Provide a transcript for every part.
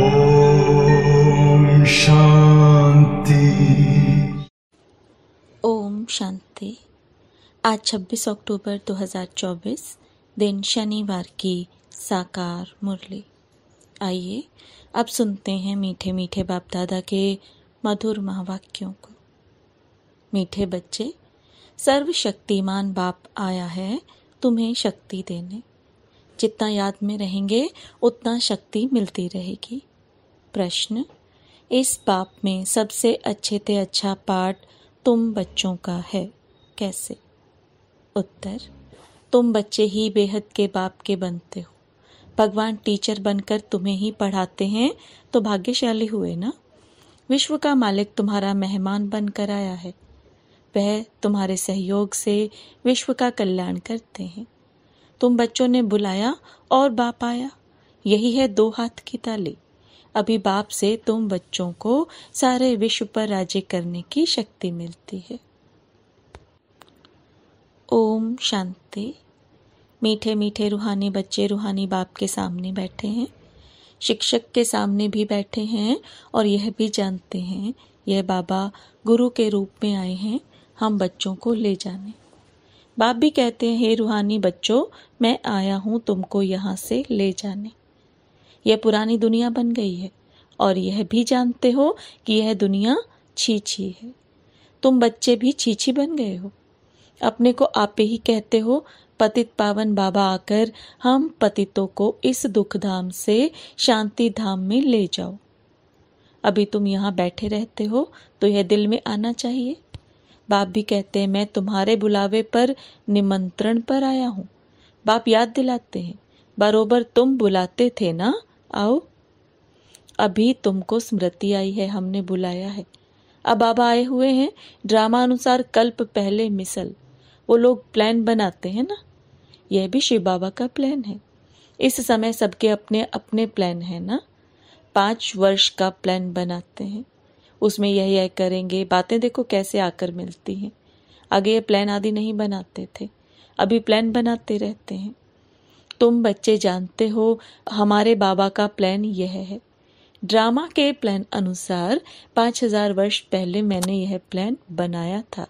ओम शांति ओम शांति आज 26 अक्टूबर 2024 दिन शनिवार की साकार मुरली आइए अब सुनते हैं मीठे मीठे बाप दादा के मधुर महावाक्यों को मीठे बच्चे सर्वशक्तिमान बाप आया है तुम्हें शक्ति देने जितना याद में रहेंगे उतना शक्ति मिलती रहेगी प्रश्न इस पाप में सबसे अच्छे से अच्छा पार्ट तुम बच्चों का है कैसे उत्तर तुम बच्चे ही बेहद के बाप के बनते हो भगवान टीचर बनकर तुम्हें ही पढ़ाते हैं तो भाग्यशाली हुए ना विश्व का मालिक तुम्हारा मेहमान बनकर आया है वह तुम्हारे सहयोग से विश्व का कल्याण करते हैं तुम बच्चों ने बुलाया और बाप आया यही है दो हाथ की ताली अभी बाप से तुम बच्चों को सारे विश्व पर राज्य करने की शक्ति मिलती है ओम शांति मीठे मीठे रूहानी बच्चे रूहानी बाप के सामने बैठे हैं शिक्षक के सामने भी बैठे हैं और यह भी जानते हैं यह बाबा गुरु के रूप में आए हैं हम बच्चों को ले जाने बाप भी कहते हैं हे रूहानी बच्चों मैं आया हूं तुमको यहां से ले जाने यह पुरानी दुनिया बन गई है और यह भी जानते हो कि यह दुनिया छीछी है तुम बच्चे भी छीछी बन गए हो अपने को आप ही कहते हो पतित पावन बाबा आकर हम पतितों को इस दुख धाम से शांति धाम में ले जाओ अभी तुम यहाँ बैठे रहते हो तो यह दिल में आना चाहिए बाप भी कहते हैं मैं तुम्हारे बुलावे पर निमंत्रण पर आया हूँ बाप याद दिलाते हैं बरोबर तुम बुलाते थे ना आओ अभी तुमको स्मृति आई है हमने बुलाया है अब बाबा आए हुए हैं ड्रामा अनुसार कल्प पहले मिसल वो लोग प्लान बनाते हैं ना यह भी शिव बाबा का प्लान है इस समय सबके अपने अपने प्लान है ना पांच वर्ष का प्लान बनाते हैं उसमें यह यह करेंगे बातें देखो कैसे आकर मिलती हैं आगे ये प्लान आदि नहीं बनाते थे अभी प्लान बनाते रहते हैं तुम बच्चे जानते हो हमारे बाबा का प्लान यह है ड्रामा के प्लान अनुसार पाँच हजार वर्ष पहले मैंने यह प्लान बनाया था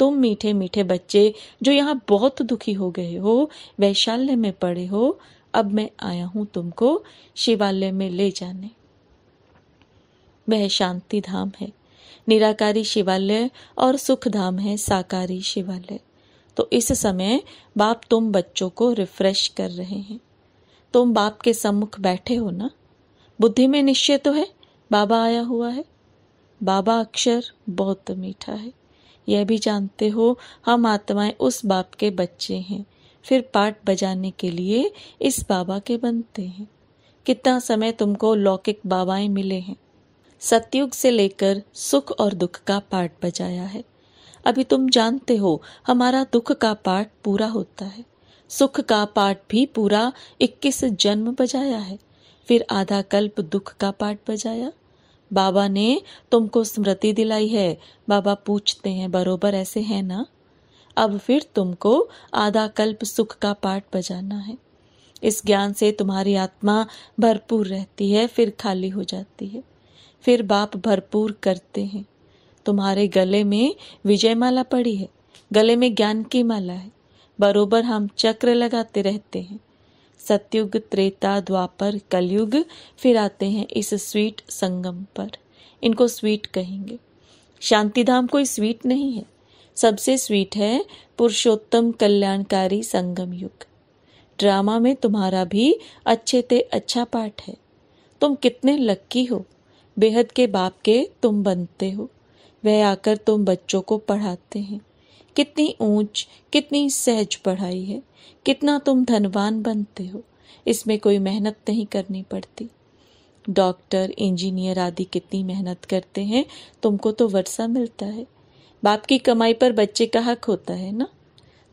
तुम मीठे मीठे बच्चे जो यहाँ बहुत दुखी हो गए हो वैशाल्य में पड़े हो अब मैं आया हूँ तुमको शिवालय में ले जाने वह शांति धाम है निराकारी शिवालय और सुख धाम है साकारी शिवालय तो इस समय बाप तुम बच्चों को रिफ्रेश कर रहे हैं तुम बाप के सम्मुख बैठे हो ना बुद्धि में निश्चय तो है बाबा आया हुआ है बाबा अक्षर बहुत मीठा है यह भी जानते हो हम आत्माएं उस बाप के बच्चे हैं फिर पाठ बजाने के लिए इस बाबा के बनते हैं कितना समय तुमको लौकिक बाबाएं मिले हैं सत्युग से लेकर सुख और दुख का पाठ बजाया है अभी तुम जानते हो हमारा दुख का पाठ पूरा होता है सुख का पाठ भी पूरा इक्कीस जन्म बजाया है फिर आधा कल्प दुख का पाठ बजाया बाबा ने तुमको स्मृति दिलाई है बाबा पूछते हैं बरोबर ऐसे है ना अब फिर तुमको आधा कल्प सुख का पाठ बजाना है इस ज्ञान से तुम्हारी आत्मा भरपूर रहती है फिर खाली हो जाती है फिर बाप भरपूर करते हैं तुम्हारे गले में विजय माला पड़ी है गले में ज्ञान की माला है बरोबर हम चक्र लगाते रहते हैं सत्युग त्रेता द्वापर कलयुग फिर आते हैं इस स्वीट संगम पर इनको स्वीट कहेंगे शांतिधाम कोई स्वीट नहीं है सबसे स्वीट है पुरुषोत्तम कल्याणकारी संगम युग ड्रामा में तुम्हारा भी अच्छे ते अच्छा पार्ट है तुम कितने लक्की हो बेहद के बाप के तुम बनते हो वह आकर तुम बच्चों को पढ़ाते हैं कितनी ऊंच कितनी सहज पढ़ाई है कितना तुम धनवान बनते हो इसमें कोई मेहनत नहीं करनी पड़ती डॉक्टर इंजीनियर आदि कितनी मेहनत करते हैं तुमको तो वर्षा मिलता है बाप की कमाई पर बच्चे का हक होता है ना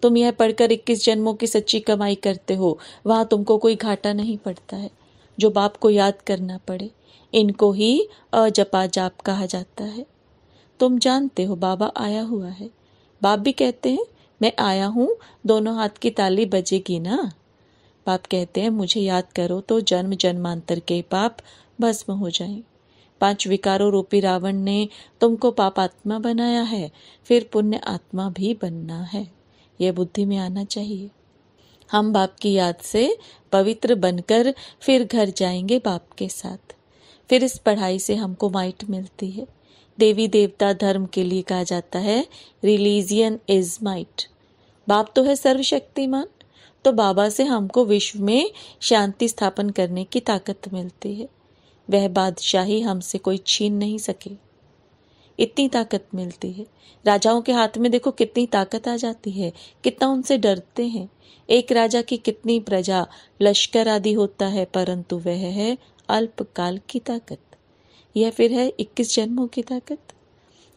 तुम यह पढ़कर 21 जन्मों की सच्ची कमाई करते हो वहां तुमको कोई घाटा नहीं पड़ता है जो बाप को याद करना पड़े इनको ही अजपा जाप कहा जाता है तुम जानते हो बाबा आया हुआ है बाप भी कहते हैं मैं आया हूं दोनों हाथ की ताली बजेगी ना बाप कहते हैं मुझे याद करो तो जन्म जन्मांतर के पाप भस्म हो जाए पांच विकारों रूपी रावण ने तुमको पाप आत्मा बनाया है फिर पुण्य आत्मा भी बनना है यह बुद्धि में आना चाहिए हम बाप की याद से पवित्र बनकर फिर घर जाएंगे बाप के साथ फिर इस पढ़ाई से हमको माइट मिलती है देवी देवता धर्म के लिए कहा जाता है रिलीजियन इज माइट बाप तो है सर्वशक्तिमान तो बाबा से हमको विश्व में शांति स्थापन करने की ताकत मिलती है वह बादशाही हमसे कोई छीन नहीं सके इतनी ताकत मिलती है राजाओं के हाथ में देखो कितनी ताकत आ जाती है कितना उनसे डरते हैं एक राजा की कितनी प्रजा लश्कर आदि होता है परंतु वह है अल्पकाल की ताकत यह फिर है इक्कीस जन्मों की ताकत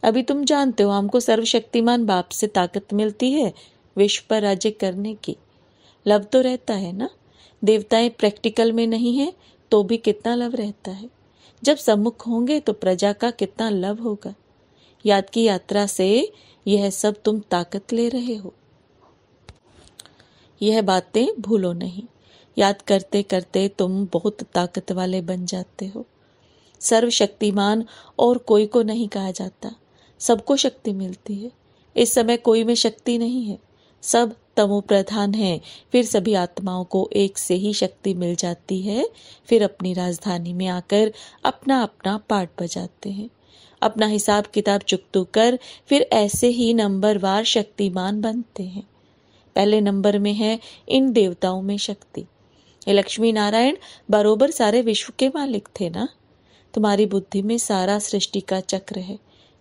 अभी तुम जानते हो हमको सर्वशक्तिमान बाप से ताकत मिलती है विश्व पर राज्य करने की लव तो रहता है ना देवताएं प्रैक्टिकल में नहीं है तो भी कितना लव रहता है जब सम्मुख होंगे तो प्रजा का कितना लव होगा याद की यात्रा से यह सब तुम ताकत ले रहे हो यह बातें भूलो नहीं याद करते करते तुम बहुत ताकत वाले बन जाते हो सर्वशक्तिमान और कोई को नहीं कहा जाता सबको शक्ति मिलती है इस समय कोई में शक्ति नहीं है सब तमो प्रधान है फिर सभी आत्माओं को एक से ही शक्ति मिल जाती है फिर अपनी राजधानी में आकर अपना अपना पाठ बजाते हैं अपना हिसाब किताब चुकतू कर फिर ऐसे ही नंबरवार शक्तिमान बनते हैं पहले नंबर में है इन देवताओं में शक्ति ये लक्ष्मी नारायण बरोबर सारे विश्व के मालिक थे ना तुम्हारी बुद्धि में सारा सृष्टि का चक्र है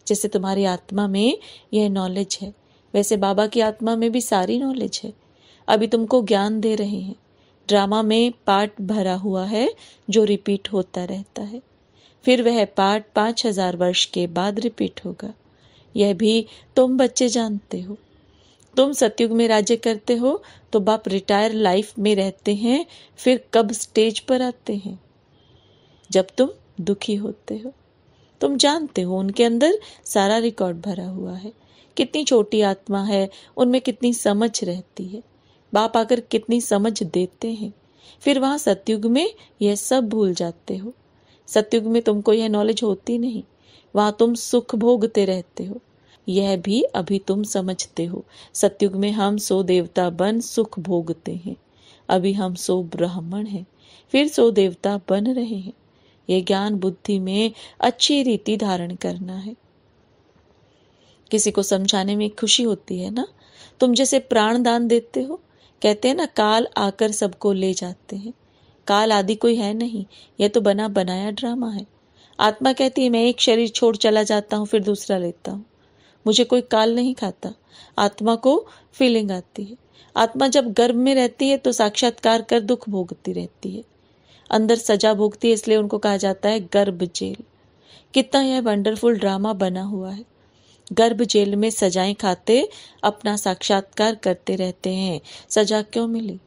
जैसे तुम्हारी आत्मा में यह नॉलेज है वैसे बाबा की आत्मा में भी सारी नॉलेज है अभी तुमको ज्ञान दे रहे हैं ड्रामा में पार्ट भरा हुआ है जो रिपीट होता रहता है फिर वह पाठ पांच हजार वर्ष के बाद रिपीट होगा यह भी तुम बच्चे जानते हो तुम सतयुग में राज्य करते हो तो बाप रिटायर लाइफ में रहते हैं फिर कब स्टेज पर आते हैं जब तुम दुखी होते हो तुम जानते हो उनके अंदर सारा रिकॉर्ड भरा हुआ है कितनी छोटी आत्मा है उनमें कितनी समझ रहती है बाप आकर कितनी समझ देते हैं फिर वहां सतयुग में यह सब भूल जाते हो सत्युग में तुमको यह नॉलेज होती नहीं वहां तुम सुख भोगते रहते हो यह भी अभी तुम समझते हो सत्युग में हम सो देवता बन सुख भोगते हैं अभी हम सो ब्राह्मण हैं फिर सो देवता बन रहे हैं यह ज्ञान बुद्धि में अच्छी रीति धारण करना है किसी को समझाने में खुशी होती है ना तुम जैसे प्राण दान देते हो कहते हैं ना काल आकर सबको ले जाते हैं काल आदि कोई है नहीं यह तो बना बनाया ड्रामा है आत्मा कहती है मैं एक शरीर छोड़ चला जाता हूँ फिर दूसरा लेता हूँ मुझे कोई काल नहीं खाता आत्मा को फीलिंग आती है आत्मा जब गर्भ में रहती है तो साक्षात्कार कर दुख भोगती रहती है अंदर सजा भोगती है इसलिए उनको कहा जाता है गर्भ जेल कितना यह वंडरफुल ड्रामा बना हुआ है गर्भ जेल में सजाएं खाते अपना साक्षात्कार करते रहते हैं सजा क्यों मिली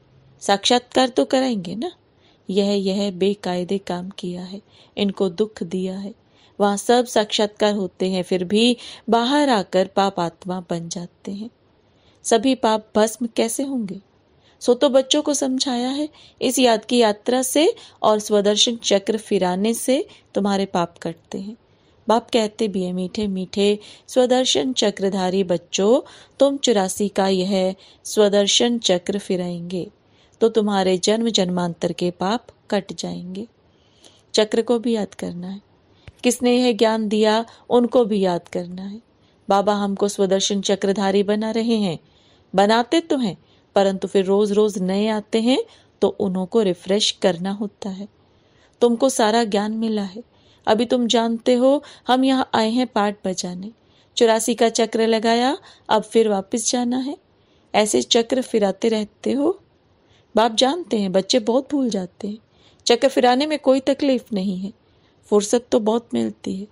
साक्षात्कार तो कराएंगे ना यह यह बेकायदे काम किया है इनको दुख दिया है वहां सब साक्षात्कार होते हैं फिर भी बाहर आकर पाप आत्मा बन जाते हैं सभी पाप भस्म कैसे होंगे सो तो बच्चों को समझाया है इस याद की यात्रा से और स्वदर्शन चक्र फिराने से तुम्हारे पाप कटते हैं बाप कहते भी है मीठे मीठे स्वदर्शन चक्रधारी बच्चों तुम चुरासी का यह स्वदर्शन चक्र फिराएंगे तो तुम्हारे जन्म जन्मांतर के पाप कट जाएंगे चक्र को भी याद करना है किसने यह ज्ञान दिया उनको भी याद करना है बाबा हमको स्वदर्शन चक्रधारी बना रहे हैं बनाते तो हैं परंतु फिर रोज रोज नए आते हैं तो उन्हों को रिफ्रेश करना होता है तुमको सारा ज्ञान मिला है अभी तुम जानते हो हम यहाँ आए हैं पाठ बजाने चौरासी का चक्र लगाया अब फिर वापस जाना है ऐसे चक्र फिराते रहते हो बाप जानते हैं बच्चे बहुत भूल जाते हैं चक्कर फिराने में कोई तकलीफ नहीं है फुर्सत तो बहुत मिलती है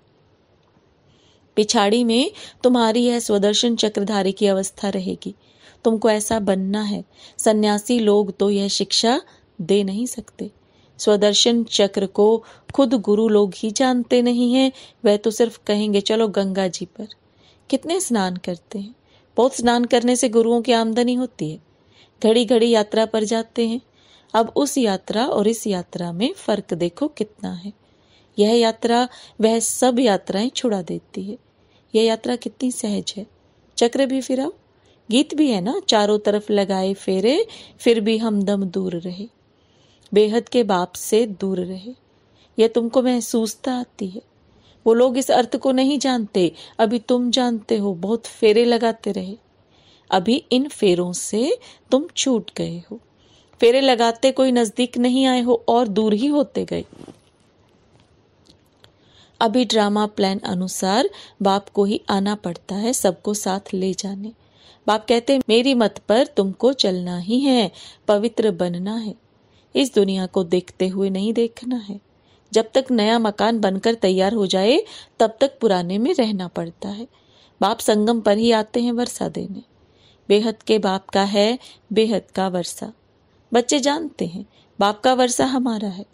पिछाड़ी में तुम्हारी यह स्वदर्शन चक्रधारी की अवस्था रहेगी तुमको ऐसा बनना है सन्यासी लोग तो यह शिक्षा दे नहीं सकते स्वदर्शन चक्र को खुद गुरु लोग ही जानते नहीं हैं वह तो सिर्फ कहेंगे चलो गंगा जी पर कितने स्नान करते हैं बहुत स्नान करने से गुरुओं की आमदनी होती है घड़ी घड़ी यात्रा पर जाते हैं अब उस यात्रा और इस यात्रा में फर्क देखो कितना है यह यात्रा वह सब यात्राएं छुड़ा देती है यह यात्रा कितनी सहज है चक्र भी फिराओ गीत भी है ना चारों तरफ लगाए फेरे फिर भी हम दम दूर रहे बेहद के बाप से दूर रहे यह तुमको महसूसता आती है वो लोग इस अर्थ को नहीं जानते अभी तुम जानते हो बहुत फेरे लगाते रहे अभी इन फेरों से तुम छूट गए हो फेरे लगाते कोई नजदीक नहीं आए हो और दूर ही होते गए अभी ड्रामा प्लान अनुसार बाप को ही आना पड़ता है सबको साथ ले जाने बाप कहते मेरी मत पर तुमको चलना ही है पवित्र बनना है इस दुनिया को देखते हुए नहीं देखना है जब तक नया मकान बनकर तैयार हो जाए तब तक पुराने में रहना पड़ता है बाप संगम पर ही आते हैं वर्षा देने बेहद के बाप का है बेहद का वर्षा बच्चे जानते हैं बाप का वर्षा हमारा है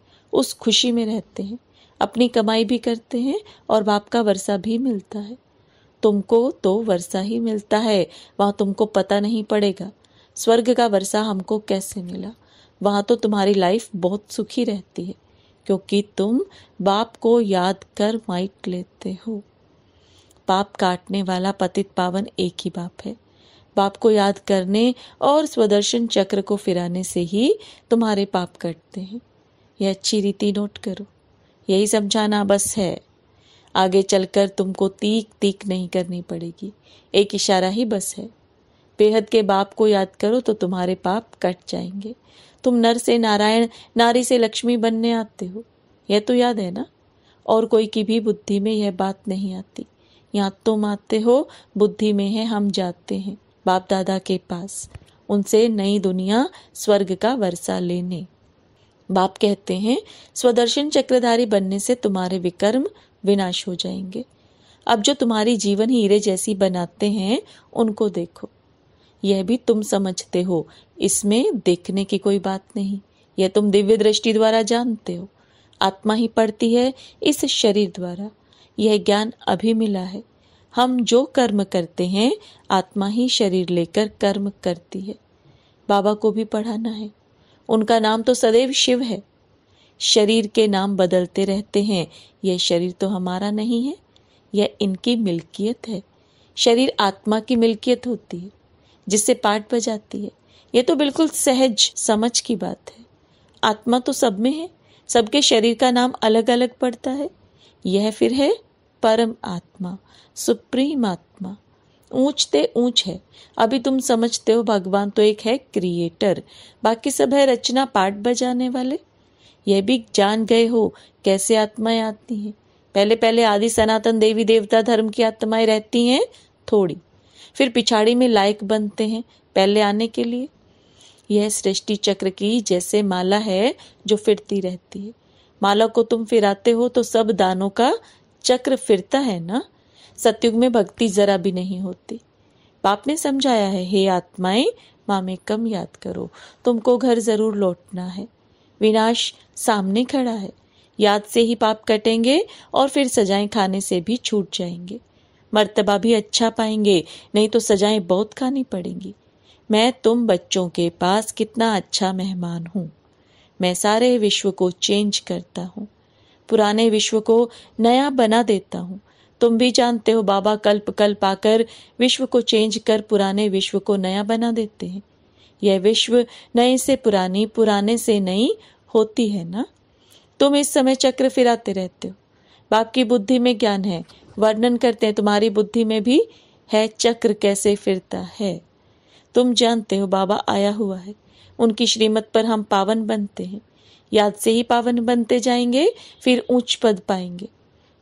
उस खुशी में रहते हैं अपनी कमाई भी करते हैं और बाप का वर्षा भी मिलता है तुमको तो वर्षा ही मिलता है वहाँ तुमको पता नहीं पड़ेगा स्वर्ग का वर्षा हमको कैसे मिला वहां तो तुम्हारी लाइफ बहुत सुखी रहती है क्योंकि तुम बाप को याद कर माइट लेते हो पाप काटने वाला पतित पावन एक ही बाप है बाप को याद करने और स्वदर्शन चक्र को फिराने से ही तुम्हारे पाप कटते हैं यह अच्छी रीति नोट करो यही समझाना बस है आगे चलकर तुमको तीख तीख नहीं करनी पड़ेगी एक इशारा ही बस है बेहद के बाप को याद करो तो तुम्हारे पाप कट जाएंगे तुम नर से नारायण नारी से लक्ष्मी बनने आते हो यह तो याद है ना और कोई की भी बुद्धि में यह बात नहीं आती यहाँ तुम आते हो बुद्धि में है हम जाते हैं बाप दादा के पास उनसे नई दुनिया स्वर्ग का वर्षा लेने बाप कहते हैं स्वदर्शन चक्रधारी बनने से तुम्हारे विकर्म विनाश हो जाएंगे अब जो तुम्हारी जीवन हीरे जैसी बनाते हैं उनको देखो यह भी तुम समझते हो इसमें देखने की कोई बात नहीं यह तुम दिव्य दृष्टि द्वारा जानते हो आत्मा ही पढ़ती है इस शरीर द्वारा यह ज्ञान अभी मिला है हम जो कर्म करते हैं आत्मा ही शरीर लेकर कर्म करती है बाबा को भी पढ़ाना है उनका नाम तो सदैव शिव है शरीर के नाम बदलते रहते हैं यह शरीर तो हमारा नहीं है यह इनकी मिल्कियत है शरीर आत्मा की मिल्कियत होती है जिससे पाठ बजाती है यह तो बिल्कुल सहज समझ की बात है आत्मा तो सब में है सबके शरीर का नाम अलग अलग पड़ता है यह फिर है परम आत्मा सुप्रीम आत्मा ऊंचते ऊंच है अभी तुम समझते हो भगवान तो एक है क्रिएटर बाकी सब है रचना पाठ बजाने वाले ये भी जान गए हो कैसे आत्माएं आती हैं पहले पहले आदि सनातन देवी देवता धर्म की आत्माएं रहती हैं थोड़ी फिर पिछाड़ी में लायक बनते हैं पहले आने के लिए यह सृष्टि चक्र की जैसे माला है जो फिरती रहती है माला को तुम फिराते हो तो सब दानों का चक्र फिरता है ना सत्युग में भक्ति जरा भी नहीं होती पाप ने समझाया है हे आत्माएं मामे में कम याद करो तुमको घर जरूर लौटना है विनाश सामने खड़ा है याद से ही पाप कटेंगे और फिर सजाएं खाने से भी छूट जाएंगे मर्तबा भी अच्छा पाएंगे नहीं तो सजाएं बहुत खानी पड़ेंगी मैं तुम बच्चों के पास कितना अच्छा मेहमान हूँ मैं सारे विश्व को चेंज करता हूँ पुराने विश्व को नया बना देता हूँ तुम भी जानते हो बाबा कल्प कल्प आकर विश्व को चेंज कर पुराने विश्व को नया बना देते हैं यह विश्व नए से पुरानी पुराने से नई होती है ना तुम इस समय चक्र फिराते रहते हो बाप की बुद्धि में ज्ञान है वर्णन करते हैं तुम्हारी बुद्धि में भी है चक्र कैसे फिरता है तुम जानते हो बाबा आया हुआ है उनकी श्रीमत पर हम पावन बनते हैं याद से ही पावन बनते जाएंगे फिर उच्च पद पाएंगे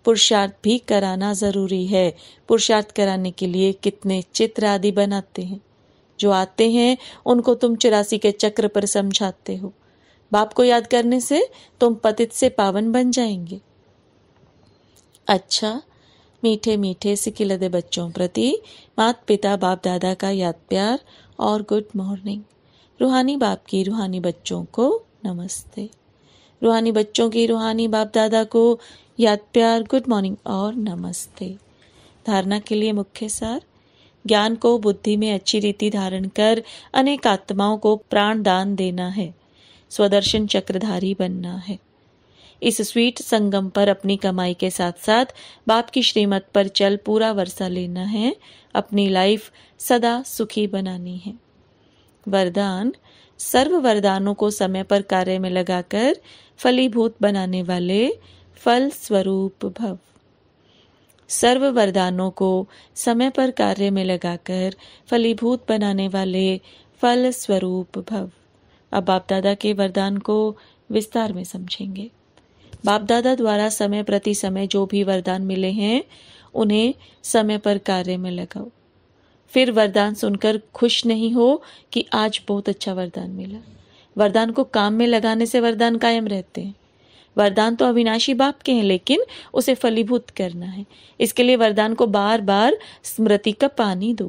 पुरुषार्थ भी कराना जरूरी है पुरुषार्थ कराने के लिए कितने चित्र आदि बनाते हैं जो आते हैं उनको तुम चौरासी के चक्र पर समझाते हो बाप को याद करने से तुम पतित से पावन बन जाएंगे अच्छा मीठे मीठे सिकिलदे बच्चों प्रति मात पिता बाप दादा का याद प्यार और गुड मॉर्निंग रूहानी बाप की रूहानी बच्चों को नमस्ते रूहानी बच्चों की रूहानी बाप दादा को याद प्यार गुड मॉर्निंग और नमस्ते धारणा के लिए मुख्य सार ज्ञान को बुद्धि में अच्छी रीति धारण कर अनेक आत्माओं को प्राण दान देना है स्वदर्शन चक्रधारी बनना है इस स्वीट संगम पर अपनी कमाई के साथ साथ बाप की श्रीमत पर चल पूरा वर्षा लेना है अपनी लाइफ सदा सुखी बनानी है वरदान सर्व वरदानों को समय पर कार्य में लगाकर फलीभूत बनाने वाले फल स्वरूप भव सर्व वरदानों को समय पर कार्य में लगाकर फलीभूत बनाने वाले फल स्वरूप भव अब बाप दादा के वरदान को विस्तार में समझेंगे बाप दादा द्वारा समय प्रति समय जो भी वरदान मिले हैं उन्हें समय पर कार्य में लगाओ फिर वरदान सुनकर खुश नहीं हो कि आज बहुत अच्छा वरदान मिला वरदान को काम में लगाने से वरदान कायम रहते हैं वरदान तो अविनाशी बाप के हैं लेकिन उसे फलीभूत करना है इसके लिए वरदान को बार बार स्मृति का पानी दो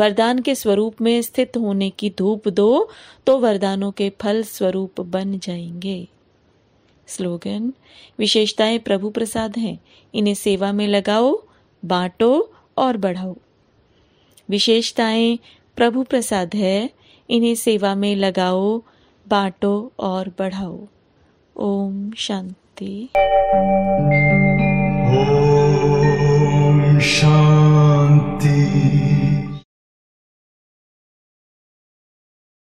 वरदान के स्वरूप में स्थित होने की धूप दो तो वरदानों के फल स्वरूप बन जाएंगे स्लोगन विशेषताएं प्रभु प्रसाद हैं इन्हें सेवा में लगाओ बांटो और बढ़ाओ विशेषताएं प्रभु प्रसाद है इन्हें सेवा में लगाओ बांटो और बढ़ाओ ओम शांति ओम शांति